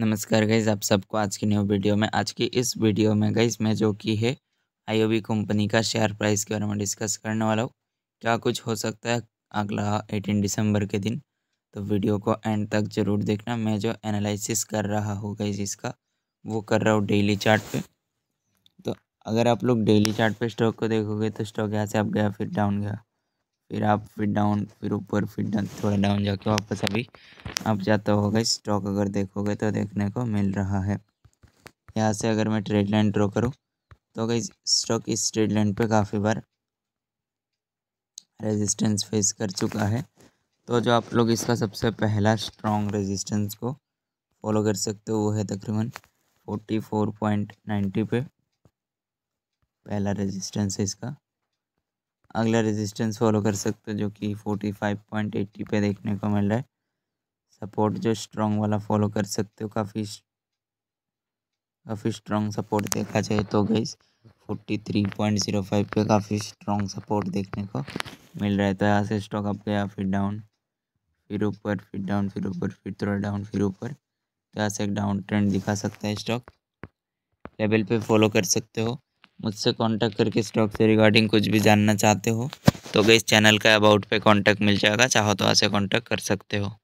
नमस्कार गईज़ आप सबको आज की न्यू वीडियो में आज की इस वीडियो में गईज़ मैं जो कि है आईओबी कंपनी का शेयर प्राइस के बारे में डिस्कस करने वाला हूँ क्या कुछ हो सकता है अगला 18 दिसंबर के दिन तो वीडियो को एंड तक ज़रूर देखना मैं जो एनालिसिस कर रहा हूँ गईज़ इसका वो कर रहा हूँ डेली चार्ट पे। तो अगर आप लोग डेली चार्ट पे स्टॉक को देखोगे तो स्टॉक यहाँ से आप गया फिर डाउन गया फिर आप फिर डाउन फिर ऊपर फिर थोड़ा डाउन जाके वापस अभी अब जाता तो होगा स्टॉक अगर देखोगे तो देखने को मिल रहा है यहाँ से अगर मैं ट्रेड लाइन ड्रॉ करूँ तो गई स्टॉक इस ट्रेड लाइन पर काफ़ी बार रेजिस्टेंस फेस कर चुका है तो जो आप लोग इसका सबसे पहला स्ट्रॉन्ग रेजिस्टेंस को फॉलो कर सकते हो वो है तकरीबन फोर पॉइंट नाइन्टी पे पहला रेजिस्टेंस है इसका अगला रेजिस्टेंस फॉलो कर सकते हो जो कि फोर्टी फाइव पॉइंट एट्टी पे देखने को मिल रहा है सपोर्ट जो स्ट्रॉन्ग वाला फॉलो कर सकते हो काफ़ी काफ़ी स्ट्रॉन्ग सपोर्ट देखा जाए तो गई forty three point zero five पे काफ़ी स्ट्रॉन्ग सपोर्ट देखने को मिल रहा है तो यहाँ से स्टॉक अप गया फिर डाउन फिर ऊपर फिर डाउन फिर ऊपर फिर थोड़ा डाउन फिर ऊपर तो यहाँ से एक डाउन ट्रेंड दिखा सकता है स्टॉक लेवल पे फॉलो कर सकते हो मुझसे कांटेक्ट करके स्टॉक से रिगार्डिंग कुछ भी जानना चाहते हो तो गई चैनल का अबाउट पे कांटेक्ट मिल जाएगा चाहो तो ऐसे से कांटेक्ट कर सकते हो